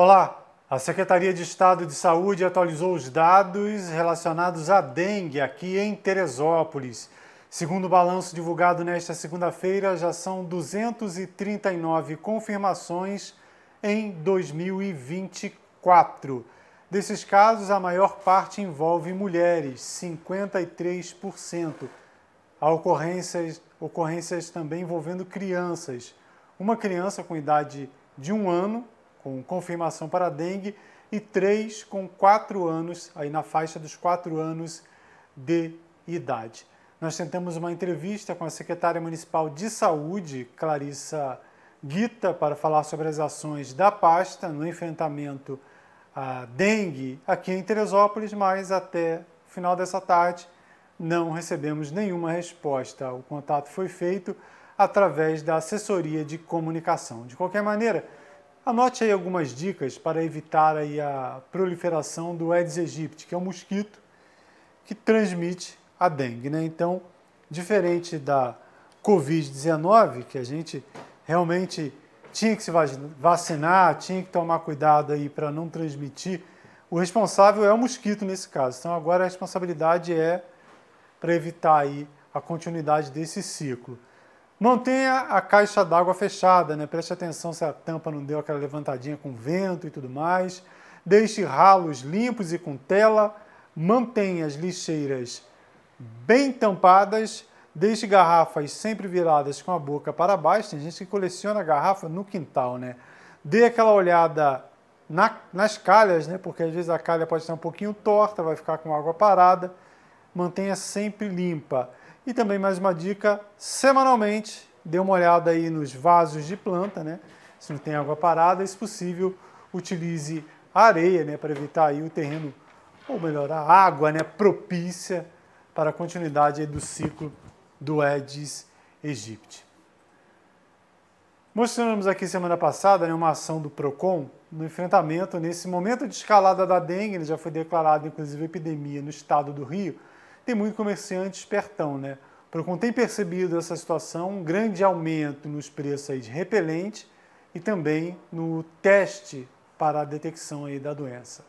Olá, a Secretaria de Estado de Saúde atualizou os dados relacionados à dengue aqui em Teresópolis. Segundo o balanço divulgado nesta segunda-feira, já são 239 confirmações em 2024. Desses casos, a maior parte envolve mulheres, 53%. Há ocorrências, ocorrências também envolvendo crianças. Uma criança com idade de um ano com confirmação para dengue e três com quatro anos, aí na faixa dos quatro anos de idade. Nós tentamos uma entrevista com a secretária municipal de saúde, Clarissa Guita, para falar sobre as ações da pasta no enfrentamento à dengue aqui em Teresópolis, mas até o final dessa tarde não recebemos nenhuma resposta. O contato foi feito através da assessoria de comunicação. De qualquer maneira, Anote aí algumas dicas para evitar aí a proliferação do Aedes aegypti, que é um mosquito que transmite a dengue. Né? Então, diferente da Covid-19, que a gente realmente tinha que se vacinar, tinha que tomar cuidado aí para não transmitir, o responsável é o mosquito nesse caso. Então, agora a responsabilidade é para evitar aí a continuidade desse ciclo. Mantenha a caixa d'água fechada, né? preste atenção se a tampa não deu aquela levantadinha com vento e tudo mais. Deixe ralos limpos e com tela. Mantenha as lixeiras bem tampadas. Deixe garrafas sempre viradas com a boca para baixo. Tem gente que coleciona garrafa no quintal, né? Dê aquela olhada na, nas calhas, né? Porque às vezes a calha pode estar um pouquinho torta, vai ficar com água parada mantenha sempre limpa. E também mais uma dica, semanalmente, dê uma olhada aí nos vasos de planta, né? Se não tem água parada, é se possível, utilize areia, né, para evitar aí o terreno, ou melhor, a água, né, propícia para a continuidade do ciclo do Edis aegypti. Mostramos aqui semana passada né, uma ação do PROCON no enfrentamento, nesse momento de escalada da dengue, já foi declarada inclusive epidemia no estado do Rio, tem muito comerciante espertão, né? O Procon tem percebido essa situação, um grande aumento nos preços aí de repelente e também no teste para a detecção aí da doença.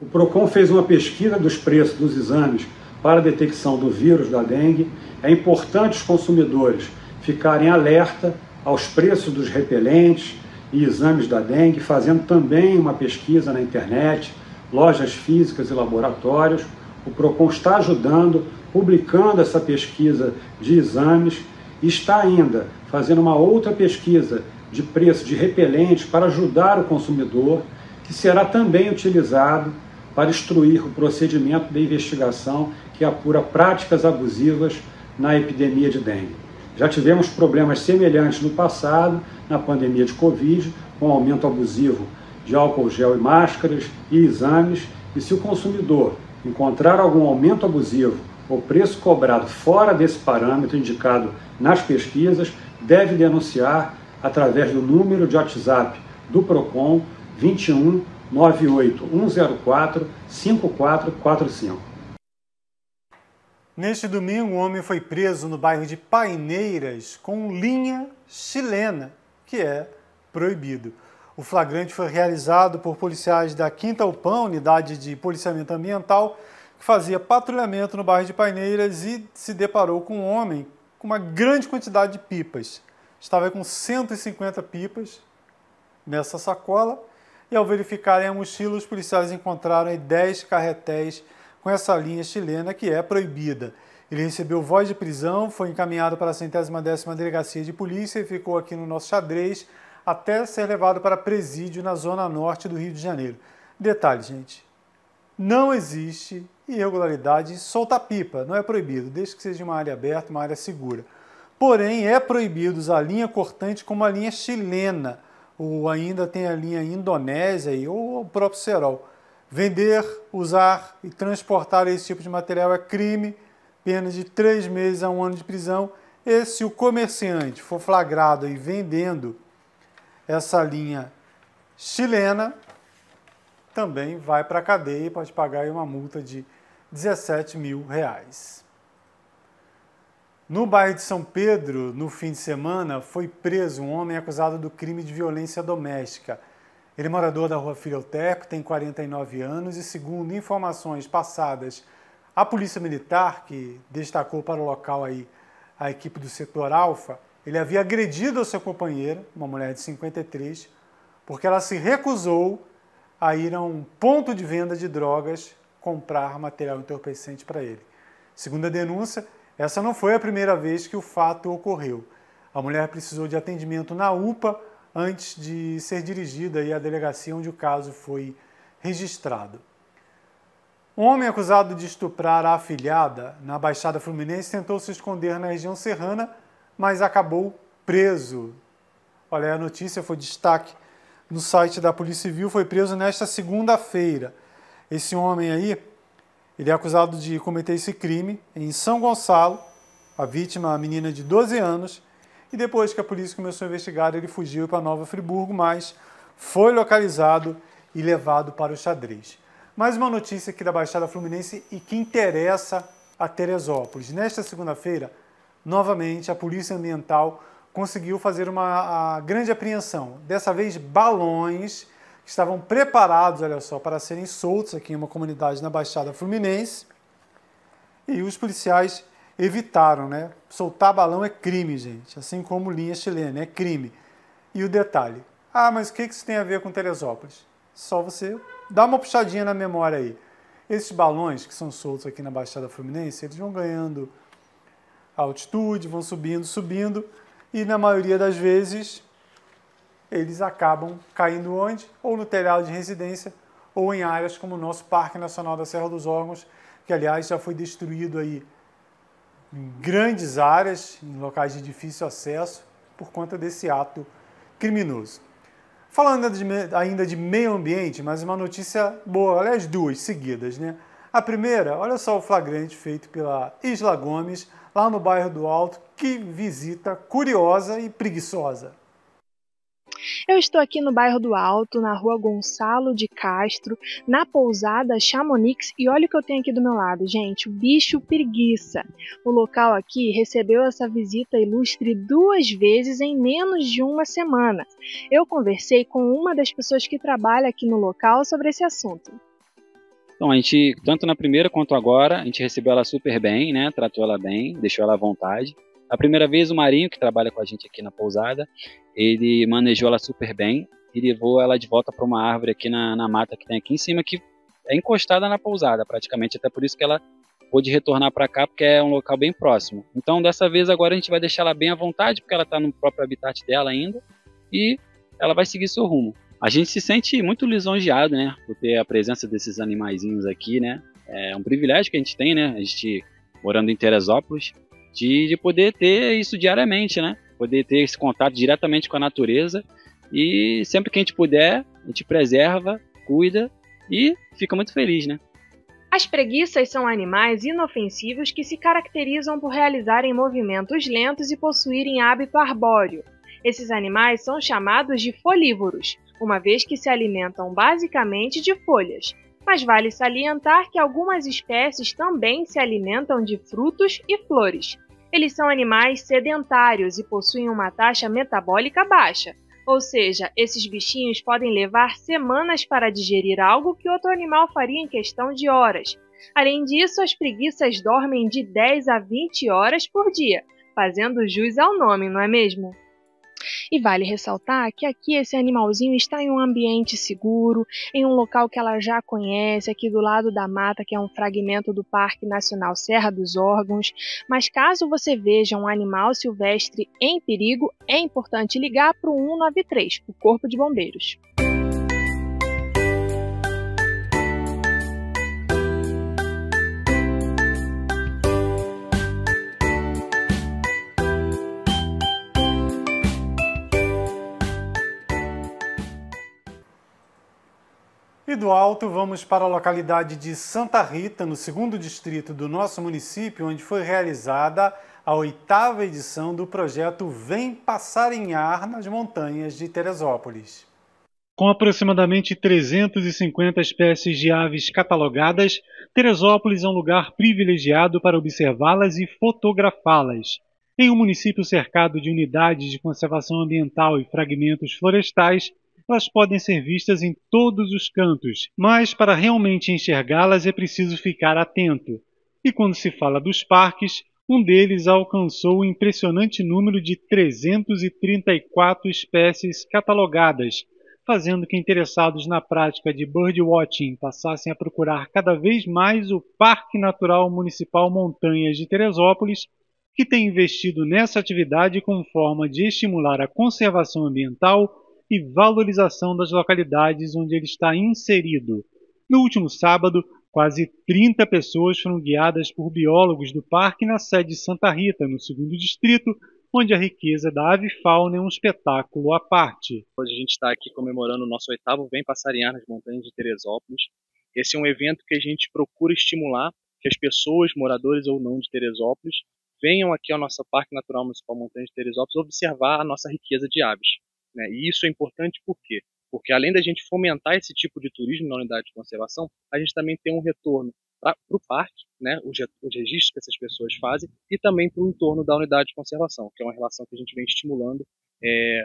O Procon fez uma pesquisa dos preços dos exames para a detecção do vírus da dengue. É importante os consumidores ficarem alerta aos preços dos repelentes e exames da dengue, fazendo também uma pesquisa na internet, lojas físicas e laboratórios. O PROCON está ajudando, publicando essa pesquisa de exames, e está ainda fazendo uma outra pesquisa de preço de repelentes para ajudar o consumidor, que será também utilizado para instruir o procedimento de investigação que apura práticas abusivas na epidemia de dengue. Já tivemos problemas semelhantes no passado, na pandemia de Covid, com aumento abusivo de álcool gel e máscaras e exames, e se o consumidor encontrar algum aumento abusivo ou preço cobrado fora desse parâmetro indicado nas pesquisas, deve denunciar através do número de WhatsApp do PROCON 21 98 104 5445. Neste domingo, um homem foi preso no bairro de Paineiras com linha chilena, que é proibido. O flagrante foi realizado por policiais da Quinta UPAM, unidade de policiamento ambiental, que fazia patrulhamento no bairro de Paineiras e se deparou com um homem com uma grande quantidade de pipas. Estava com 150 pipas nessa sacola e ao verificarem a mochila, os policiais encontraram 10 carretéis com essa linha chilena que é proibida. Ele recebeu voz de prisão, foi encaminhado para a centésima décima delegacia de polícia e ficou aqui no nosso xadrez até ser levado para presídio na zona norte do Rio de Janeiro. Detalhe, gente, não existe irregularidade solta soltar pipa, não é proibido, desde que seja uma área aberta, uma área segura. Porém, é proibido usar a linha cortante como a linha chilena, ou ainda tem a linha indonésia ou o próprio cerol. Vender, usar e transportar esse tipo de material é crime, pena de três meses a um ano de prisão. E se o comerciante for flagrado e vendendo essa linha chilena também vai para a cadeia e pode pagar uma multa de 17 mil reais. No bairro de São Pedro, no fim de semana, foi preso um homem acusado do crime de violência doméstica. Ele é morador da rua Filhoteco, tem 49 anos e, segundo informações passadas à Polícia Militar, que destacou para o local aí a equipe do setor Alfa, ele havia agredido a sua companheira, uma mulher de 53, porque ela se recusou a ir a um ponto de venda de drogas comprar material entorpecente para ele. Segundo a denúncia, essa não foi a primeira vez que o fato ocorreu. A mulher precisou de atendimento na UPA antes de ser dirigida à delegacia onde o caso foi registrado. Um homem acusado de estuprar a afilhada na Baixada Fluminense tentou se esconder na região serrana mas acabou preso. Olha, a notícia foi destaque no site da Polícia Civil, foi preso nesta segunda-feira. Esse homem aí, ele é acusado de cometer esse crime em São Gonçalo, a vítima, a menina de 12 anos, e depois que a polícia começou a investigar, ele fugiu para Nova Friburgo, mas foi localizado e levado para o xadrez. Mais uma notícia aqui da Baixada Fluminense e que interessa a Teresópolis. Nesta segunda-feira, novamente, a Polícia Ambiental conseguiu fazer uma grande apreensão. Dessa vez, balões que estavam preparados, olha só, para serem soltos aqui em uma comunidade na Baixada Fluminense. E os policiais evitaram, né? Soltar balão é crime, gente, assim como linha chilena, é crime. E o detalhe, ah, mas o que isso tem a ver com Teresópolis? Só você dá uma puxadinha na memória aí. Esses balões que são soltos aqui na Baixada Fluminense, eles vão ganhando altitude, vão subindo, subindo, e na maioria das vezes eles acabam caindo onde? Ou no telhado de residência, ou em áreas como o nosso Parque Nacional da Serra dos Órgãos, que aliás já foi destruído aí em grandes áreas, em locais de difícil acesso, por conta desse ato criminoso. Falando ainda de meio ambiente, mas uma notícia boa, aliás, duas seguidas, né? A primeira, olha só o flagrante feito pela Isla Gomes lá no bairro do Alto. Que visita curiosa e preguiçosa. Eu estou aqui no bairro do Alto, na rua Gonçalo de Castro, na pousada Chamonix, e olha o que eu tenho aqui do meu lado, gente, o bicho preguiça. O local aqui recebeu essa visita ilustre duas vezes em menos de uma semana. Eu conversei com uma das pessoas que trabalha aqui no local sobre esse assunto. Então a gente, tanto na primeira quanto agora, a gente recebeu ela super bem, né? Tratou ela bem, deixou ela à vontade. A primeira vez o Marinho, que trabalha com a gente aqui na pousada, ele manejou ela super bem e levou ela de volta para uma árvore aqui na, na mata que tem aqui em cima, que é encostada na pousada praticamente, até por isso que ela pôde retornar para cá, porque é um local bem próximo. Então, dessa vez, agora a gente vai deixar ela bem à vontade, porque ela está no próprio habitat dela ainda, e ela vai seguir seu rumo. A gente se sente muito lisonjeado, né, por ter a presença desses animaizinhos aqui, né? É um privilégio que a gente tem, né? A gente morando em Teresópolis, de, de poder ter isso diariamente, né? Poder ter esse contato diretamente com a natureza e sempre que a gente puder, a gente preserva, cuida e fica muito feliz, né? As preguiças são animais inofensivos que se caracterizam por realizarem movimentos lentos e possuírem hábito arbóreo. Esses animais são chamados de folívoros, uma vez que se alimentam basicamente de folhas, mas vale salientar que algumas espécies também se alimentam de frutos e flores. Eles são animais sedentários e possuem uma taxa metabólica baixa, ou seja, esses bichinhos podem levar semanas para digerir algo que outro animal faria em questão de horas. Além disso, as preguiças dormem de 10 a 20 horas por dia, fazendo jus ao nome, não é mesmo? E vale ressaltar que aqui esse animalzinho está em um ambiente seguro, em um local que ela já conhece, aqui do lado da mata, que é um fragmento do Parque Nacional Serra dos Órgãos. Mas caso você veja um animal silvestre em perigo, é importante ligar para o 193, o Corpo de Bombeiros. E do alto vamos para a localidade de Santa Rita, no segundo distrito do nosso município, onde foi realizada a oitava edição do projeto Vem Passarinhar nas Montanhas de Teresópolis. Com aproximadamente 350 espécies de aves catalogadas, Teresópolis é um lugar privilegiado para observá-las e fotografá-las. Em um município cercado de unidades de conservação ambiental e fragmentos florestais, elas podem ser vistas em todos os cantos, mas para realmente enxergá-las é preciso ficar atento. E quando se fala dos parques, um deles alcançou o impressionante número de 334 espécies catalogadas, fazendo que interessados na prática de birdwatching passassem a procurar cada vez mais o Parque Natural Municipal Montanhas de Teresópolis, que tem investido nessa atividade como forma de estimular a conservação ambiental e valorização das localidades onde ele está inserido. No último sábado, quase 30 pessoas foram guiadas por biólogos do parque na sede de Santa Rita, no segundo distrito, onde a riqueza da ave ave-fauna é um espetáculo à parte. Hoje a gente está aqui comemorando o nosso oitavo Vem Passarinhar nas Montanhas de Teresópolis. Esse é um evento que a gente procura estimular que as pessoas, moradores ou não de Teresópolis, venham aqui ao nosso Parque Natural Municipal Montanha de Teresópolis observar a nossa riqueza de aves. Né? E isso é importante por quê? Porque além da gente fomentar esse tipo de turismo na unidade de conservação, a gente também tem um retorno para o parque, né, os, registros que essas pessoas fazem, e também para o entorno da unidade de conservação, que é uma relação que a gente vem estimulando é,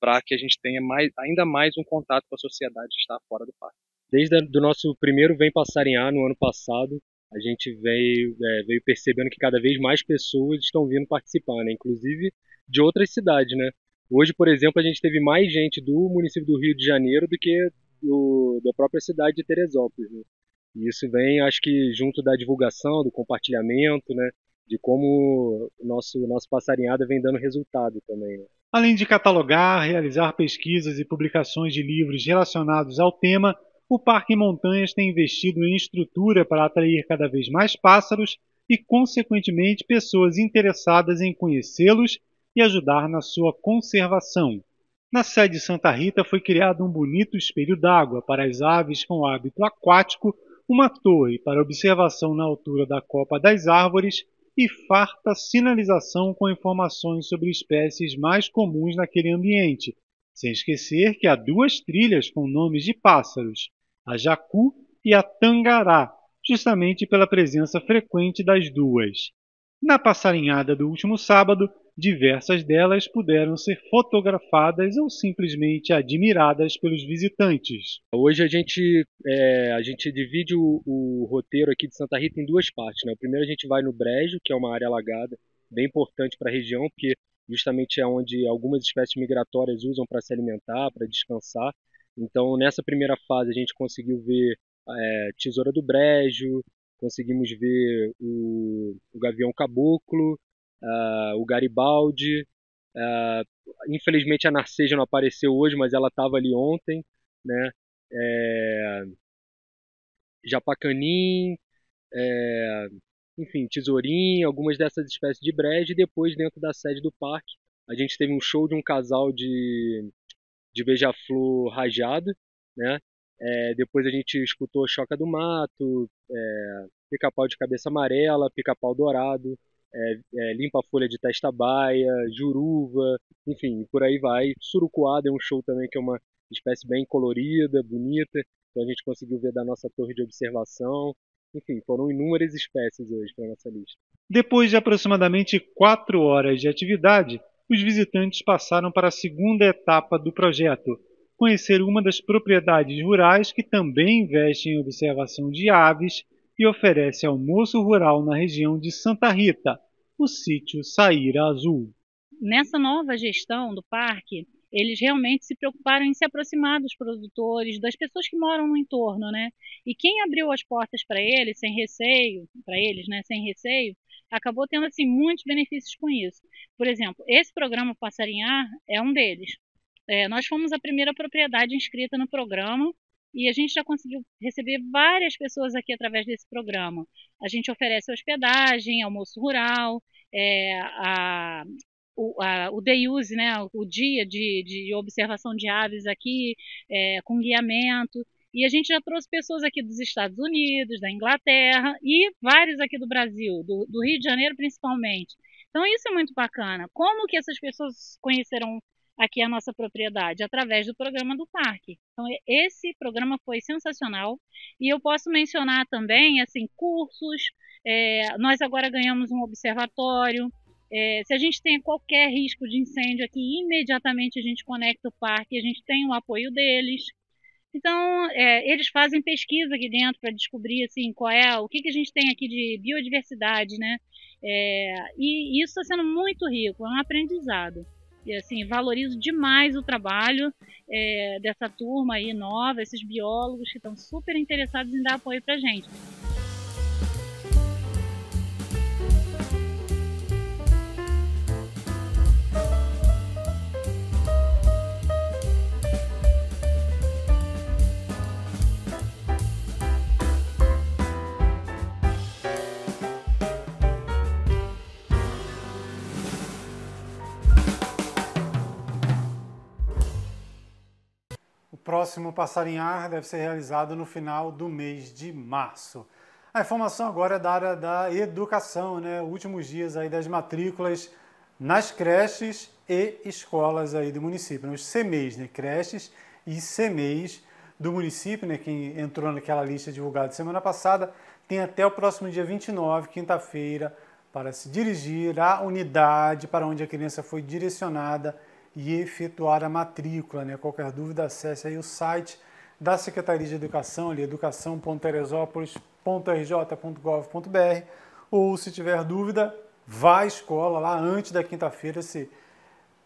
para que a gente tenha mais, ainda mais um contato com a sociedade que está fora do parque. Desde o nosso primeiro Vem a no ano passado, a gente veio, é, veio percebendo que cada vez mais pessoas estão vindo participar, né? inclusive de outras cidades, né? Hoje, por exemplo, a gente teve mais gente do município do Rio de Janeiro do que do, da própria cidade de Teresópolis. Né? E isso vem, acho que, junto da divulgação, do compartilhamento, né? de como o nosso, nosso passarinhado vem dando resultado também. Né? Além de catalogar, realizar pesquisas e publicações de livros relacionados ao tema, o Parque Montanhas tem investido em estrutura para atrair cada vez mais pássaros e, consequentemente, pessoas interessadas em conhecê-los e ajudar na sua conservação. Na sede Santa Rita foi criado um bonito espelho d'água para as aves com hábito aquático, uma torre para observação na altura da copa das árvores e farta sinalização com informações sobre espécies mais comuns naquele ambiente, sem esquecer que há duas trilhas com nomes de pássaros, a jacu e a tangará, justamente pela presença frequente das duas. Na passarinhada do último sábado, Diversas delas puderam ser fotografadas ou simplesmente admiradas pelos visitantes. Hoje a gente, é, a gente divide o, o, roteiro aqui de Santa Rita em duas partes. Né? O primeiro a gente vai no Brejo, que é uma área alagada bem importante para a região, porque justamente é onde algumas espécies migratórias usam para se alimentar, para descansar. Então, nessa primeira fase, a gente conseguiu ver é, tesoura do brejo, conseguimos ver o, o gavião caboclo, uh, o Garibaldi. Uh, infelizmente a Narceja não apareceu hoje, mas ela estava ali ontem. Né? É, Japacanim, é, enfim, tesourinho, algumas dessas espécies de brejo. E depois, dentro da sede do parque, a gente teve um show de um casal de, de beija-flor rajado, né? É, depois a gente escutou Choca do Mato, é, Pica-Pau de Cabeça Amarela, Pica-Pau Dourado, é, é, limpa a folha de testa baia, juruva, enfim, por aí vai. Surucuada é um show também que é uma espécie bem colorida, bonita, então a gente conseguiu ver da nossa torre de observação. Enfim, foram inúmeras espécies hoje para nossa lista. Depois de aproximadamente quatro horas de atividade, os visitantes passaram para a segunda etapa do projeto, conhecer uma das propriedades rurais que também investem em observação de aves e oferece almoço rural na região de Santa Rita, o sítio Saíra Azul. Nessa nova gestão do parque, eles realmente se preocuparam em se aproximar dos produtores, das pessoas que moram no entorno, né? E quem abriu as portas para eles sem receio, para eles, né, sem receio, acabou tendo assim muitos benefícios com isso. Por exemplo, esse programa Passarinhar é um deles. É, nós fomos a primeira propriedade inscrita no programa e a gente já conseguiu receber várias pessoas aqui através desse programa. A gente oferece hospedagem, almoço rural, é, a, o, a, o day use, né, o dia de, de observação de aves aqui, é, com guiamento. E a gente já trouxe pessoas aqui dos Estados Unidos, da Inglaterra e vários aqui do Brasil, do, do Rio de Janeiro principalmente. Então isso é muito bacana. Como que essas pessoas conheceram aqui a nossa propriedade através do programa do parque. Então esse programa foi sensacional e eu posso mencionar também assim cursos. É, nós agora ganhamos um observatório. É, se a gente tem qualquer risco de incêndio aqui, imediatamente a gente conecta o parque, a gente tem o apoio deles. Então, é, eles fazem pesquisa aqui dentro para descobrir assim, qual é, o que, que a gente tem aqui de biodiversidade, né? É, e isso está sendo muito rico, é um aprendizado. E assim, valorizo demais o trabalho é, dessa turma aí nova, esses biólogos que estão super interessados em dar apoio para gente. próximo passarinhar deve ser realizado no final do mês de março. A informação agora é da área da educação, né? Últimos dias aí das matrículas nas creches e escolas aí do município, nos né? CMEs, né? Creches e CMEs do município, né? Quem entrou naquela lista divulgada semana passada, tem até o próximo dia 29, quinta-feira, para se dirigir à unidade para onde a criança foi direcionada e efetuar a matrícula. Né? Qualquer dúvida, acesse aí o site da Secretaria de Educação, ali, educação.teresópolis.rj.gov.br, ou se tiver dúvida, vá à escola lá antes da quinta-feira, se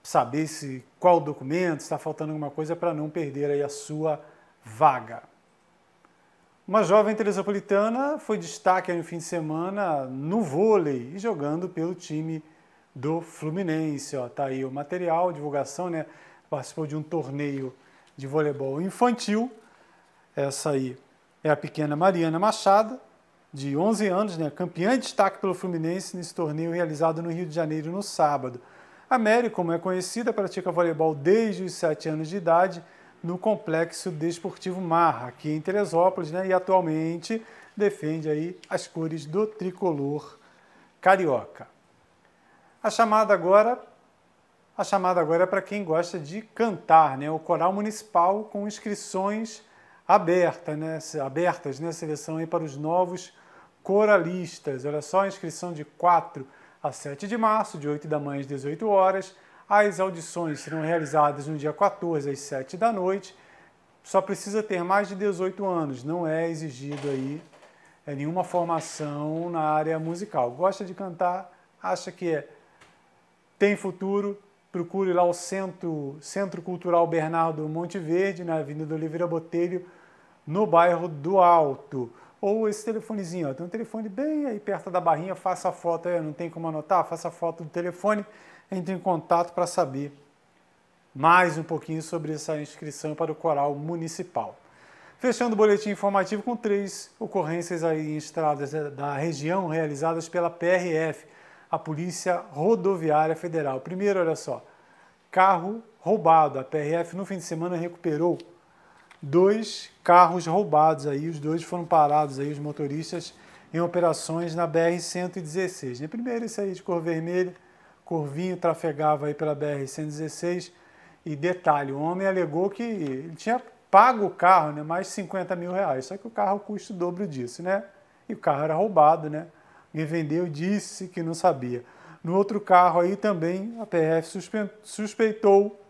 saber se qual documento, está faltando alguma coisa para não perder aí a sua vaga. Uma jovem teresopolitana foi destaque no fim de semana no vôlei e jogando pelo time do Fluminense. Ó, tá aí o material, divulgação, né? Participou de um torneio de voleibol infantil. Essa aí é a pequena Mariana Machado, de 11 anos, né? campeã de destaque pelo Fluminense nesse torneio realizado no Rio de Janeiro no sábado. A Mary, como é conhecida, pratica voleibol desde os 7 anos de idade no Complexo Desportivo Marra, aqui em Teresópolis, né? e atualmente defende aí as cores do tricolor carioca. A chamada agora, a chamada agora é para quem gosta de cantar, né? O coral municipal com inscrições aberta, né? abertas, né? Seleção aí para os novos coralistas. Olha só, a inscrição de 4 a 7 de março, de 8 da manhã às 18 horas. As audições serão realizadas no dia 14 às 7 da noite. Só precisa ter mais de 18 anos, não é exigido aí é, nenhuma formação na área musical. Gosta de cantar, acha que é tem futuro, procure lá o Centro, Centro Cultural Bernardo Monte Verde, na Avenida Oliveira Botelho, no bairro do Alto. Ou esse telefonezinho, ó, tem um telefone bem aí perto da barrinha, faça a foto, aí, não tem como anotar, faça a foto do telefone, entre em contato para saber mais um pouquinho sobre essa inscrição para o Coral Municipal. Fechando o boletim informativo com três ocorrências aí em estradas eh, da região realizadas pela PRF a Polícia Rodoviária Federal. Primeiro, olha só, carro roubado. A PRF no fim de semana recuperou dois carros roubados aí, os dois foram parados aí, os motoristas, em operações na BR-116. Primeiro esse aí de cor vermelha, Corvinho trafegava aí pela BR-116 e detalhe, o homem alegou que ele tinha pago o carro, né, mais 50 mil reais, só que o carro custa o dobro disso, né? E o carro era roubado, né? Quem vendeu disse que não sabia. No outro carro aí também a PF suspeitou,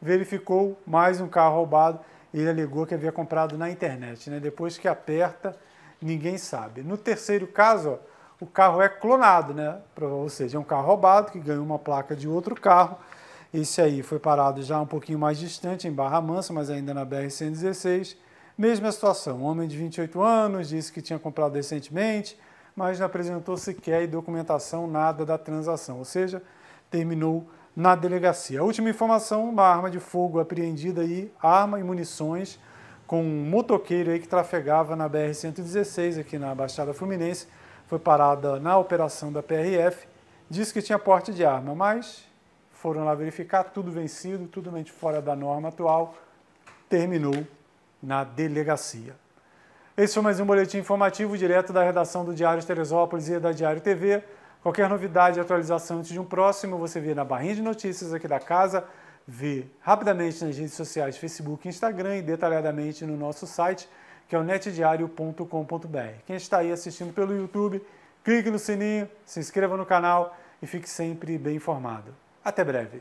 verificou mais um carro roubado. Ele alegou que havia comprado na internet, né? Depois que aperta, ninguém sabe. No terceiro caso, ó, o carro é clonado, né? Ou seja, é um carro roubado que ganhou uma placa de outro carro. Esse aí foi parado já um pouquinho mais distante, em Barra Mansa, mas ainda na BR-116. Mesma situação, um homem de 28 anos, disse que tinha comprado recentemente, mas não apresentou sequer documentação nada da transação, ou seja, terminou na delegacia. A última informação, uma arma de fogo apreendida aí, arma e munições com um motoqueiro aí que trafegava na BR-116 aqui na Baixada Fluminense, foi parada na operação da PRF, disse que tinha porte de arma, mas foram lá verificar, tudo vencido, tudo fora da norma atual, terminou na delegacia. Esse foi mais um boletim informativo direto da redação do Diário de Teresópolis e da Diário TV. Qualquer novidade, atualização antes de um próximo, você vê na barrinha de notícias aqui da casa, vê rapidamente nas redes sociais, Facebook e Instagram e detalhadamente no nosso site, que é o netdiario.com.br. Quem está aí assistindo pelo YouTube, clique no sininho, se inscreva no canal e fique sempre bem informado. Até breve!